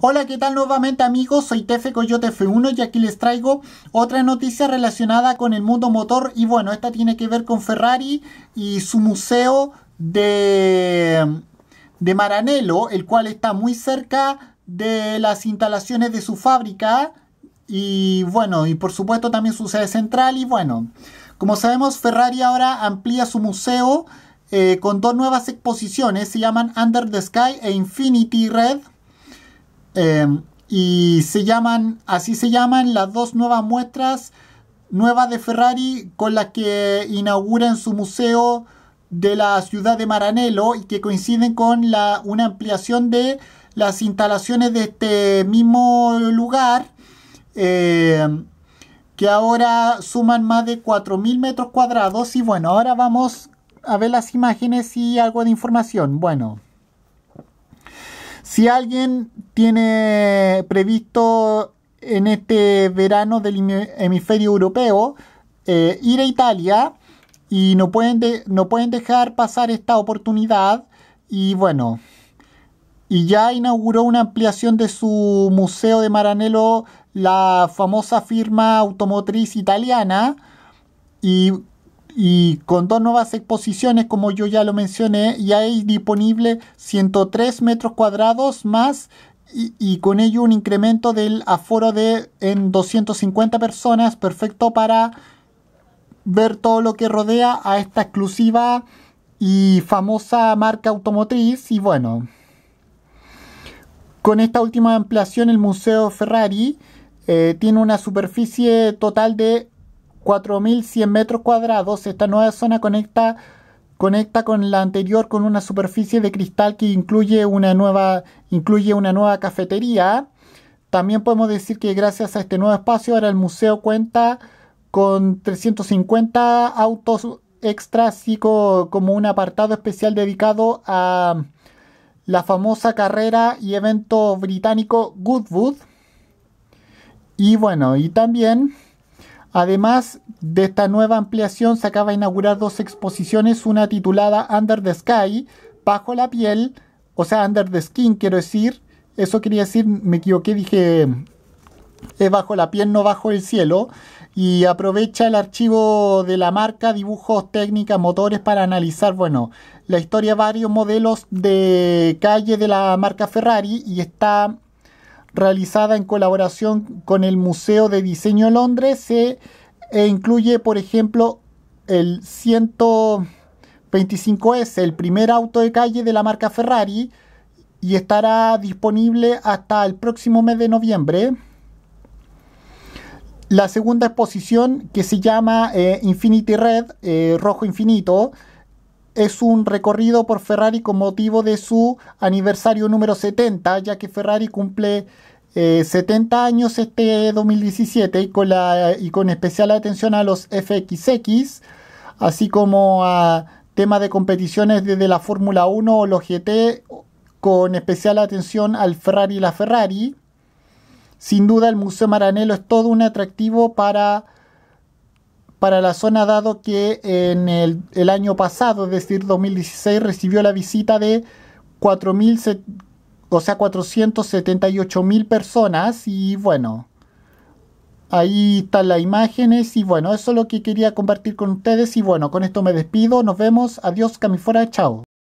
Hola, ¿qué tal nuevamente amigos? Soy Tefe Coyote F1 y aquí les traigo otra noticia relacionada con el mundo motor y bueno, esta tiene que ver con Ferrari y su museo de, de Maranello, el cual está muy cerca de las instalaciones de su fábrica y bueno, y por supuesto también su sede central y bueno, como sabemos Ferrari ahora amplía su museo eh, con dos nuevas exposiciones, se llaman Under the Sky e Infinity Red Em, y se llaman, así se llaman las dos nuevas muestras nuevas de Ferrari con las que inauguran su museo de la ciudad de Maranello y que coinciden con la, una ampliación de las instalaciones de este mismo lugar em, que ahora suman más de 4.000 metros cuadrados y bueno, ahora vamos a ver las imágenes y algo de información. Bueno. Si alguien tiene previsto en este verano del hemisferio europeo eh, ir a Italia y no pueden, no pueden dejar pasar esta oportunidad y bueno, y ya inauguró una ampliación de su museo de Maranello, la famosa firma automotriz italiana, y y con dos nuevas exposiciones, como yo ya lo mencioné, ya hay disponible 103 metros cuadrados más y, con ello un incremento del aforo de en 250 personas, perfecto para ver todo lo que rodea a esta exclusiva y famosa marca automotriz y bueno, con esta última ampliación el Museo Ferrari eh, tiene una superficie total de 4.100 metros cuadrados, esta nueva zona conecta, conecta con la anterior con una superficie de cristal que incluye una nueva, incluye una nueva cafetería. También podemos decir que gracias a este nuevo espacio ahora el museo cuenta con 350 autos extras así como un apartado especial dedicado a la famosa carrera y evento británico Goodwood. Y bueno, y también Además de esta nueva ampliación, se acaba de inaugurar dos exposiciones, una titulada Under the Sky, bajo la piel, o sea, Under the Skin, quiero decir, eso quería decir, me equivoqué, dije, es bajo la piel, no bajo el cielo, y aprovecha el archivo de la marca, dibujos, técnicas, motores para analizar, bueno, la historia de varios modelos de calle de la marca Ferrari y está realizada en colaboración con el Museo de Diseño Londres, se eh, incluye, por ejemplo, el 125S, e, el primer auto de calle de la marca Ferrari, y estará disponible hasta el próximo mes de noviembre. La segunda exposición, que se llama eh, Infinity Red, eh, Rojo Infinito, es un recorrido por Ferrari con motivo de su aniversario número 70, ya que Ferrari cumple 70 eh, años este 2017 y con, y con especial atención a los FXX, así como a temas de competiciones desde la Fórmula 1 o los GT, con especial atención al Ferrari y la Ferrari. Sin duda el Museo Maranello es todo un atractivo para para la zona dado que en el, año pasado, es decir, 2016, recibió la visita de 4.000, o sea, 478.000 personas y bueno, ahí están las imágenes y bueno, eso es lo que quería compartir con ustedes y bueno, con esto me despido, nos vemos, adiós camifora, chao.